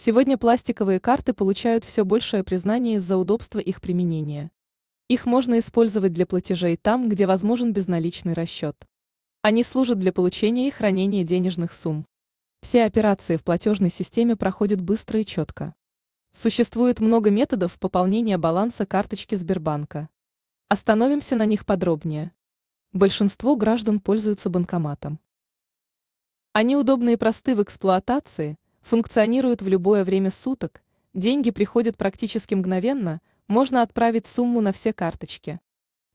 Сегодня пластиковые карты получают все большее признание из-за удобства их применения. Их можно использовать для платежей там, где возможен безналичный расчет. Они служат для получения и хранения денежных сумм. Все операции в платежной системе проходят быстро и четко. Существует много методов пополнения баланса карточки Сбербанка. Остановимся на них подробнее. Большинство граждан пользуются банкоматом. Они удобны и просты в эксплуатации – функционирует в любое время суток, деньги приходят практически мгновенно, можно отправить сумму на все карточки.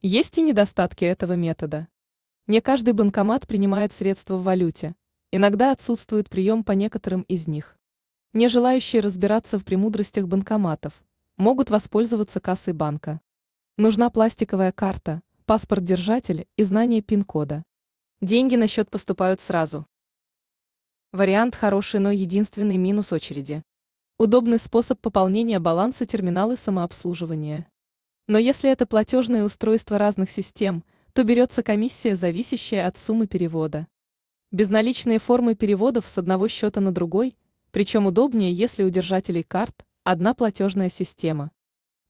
Есть и недостатки этого метода. Не каждый банкомат принимает средства в валюте, иногда отсутствует прием по некоторым из них. Не желающие разбираться в премудростях банкоматов могут воспользоваться кассой банка. Нужна пластиковая карта, паспорт держатель и знание пин-кода. Деньги на счет поступают сразу. Вариант хороший, но единственный минус очереди. Удобный способ пополнения баланса терминалы самообслуживания. Но если это платежное устройство разных систем, то берется комиссия, зависящая от суммы перевода. Безналичные формы переводов с одного счета на другой, причем удобнее, если у держателей карт одна платежная система.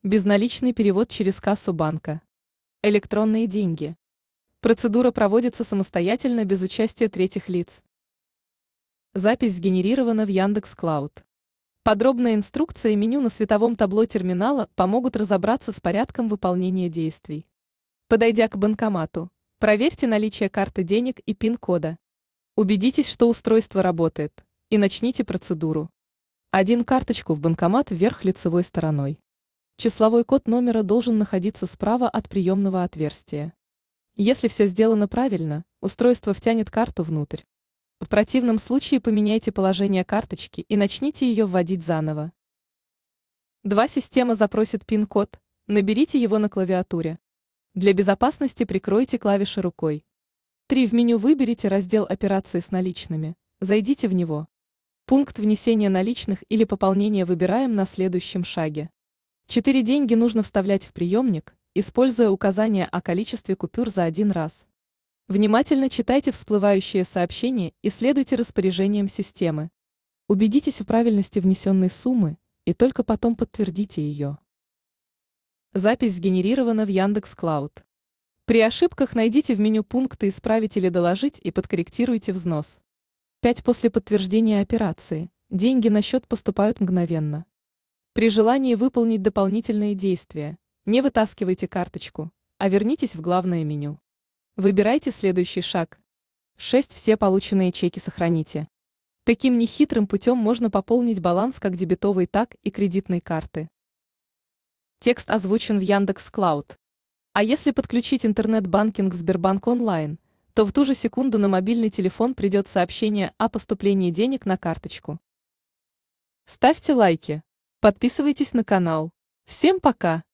Безналичный перевод через кассу банка. Электронные деньги. Процедура проводится самостоятельно без участия третьих лиц. Запись сгенерирована в Яндекс Клауд. Подробная инструкция и меню на световом табло терминала помогут разобраться с порядком выполнения действий. Подойдя к банкомату, проверьте наличие карты денег и пин-кода. Убедитесь, что устройство работает, и начните процедуру. Один карточку в банкомат вверх лицевой стороной. Числовой код номера должен находиться справа от приемного отверстия. Если все сделано правильно, устройство втянет карту внутрь. В противном случае поменяйте положение карточки и начните ее вводить заново. 2. Система запросит пин-код, наберите его на клавиатуре. Для безопасности прикройте клавиши рукой. 3. В меню выберите раздел «Операции с наличными», зайдите в него. Пункт внесения наличных или пополнения выбираем на следующем шаге. 4. Деньги нужно вставлять в приемник, используя указание о количестве купюр за один раз. Внимательно читайте всплывающие сообщения и следуйте распоряжениям системы. Убедитесь в правильности внесенной суммы и только потом подтвердите ее. Запись сгенерирована в Яндекс Клауд. При ошибках найдите в меню пункты «Исправить или доложить» и подкорректируйте взнос. 5 после подтверждения операции деньги на счет поступают мгновенно. При желании выполнить дополнительные действия не вытаскивайте карточку, а вернитесь в главное меню. Выбирайте следующий шаг. 6. Все полученные чеки сохраните. Таким нехитрым путем можно пополнить баланс как дебетовой, так и кредитной карты. Текст озвучен в Яндекс Клауд. А если подключить интернет-банкинг Сбербанк онлайн, то в ту же секунду на мобильный телефон придет сообщение о поступлении денег на карточку. Ставьте лайки. Подписывайтесь на канал. Всем пока!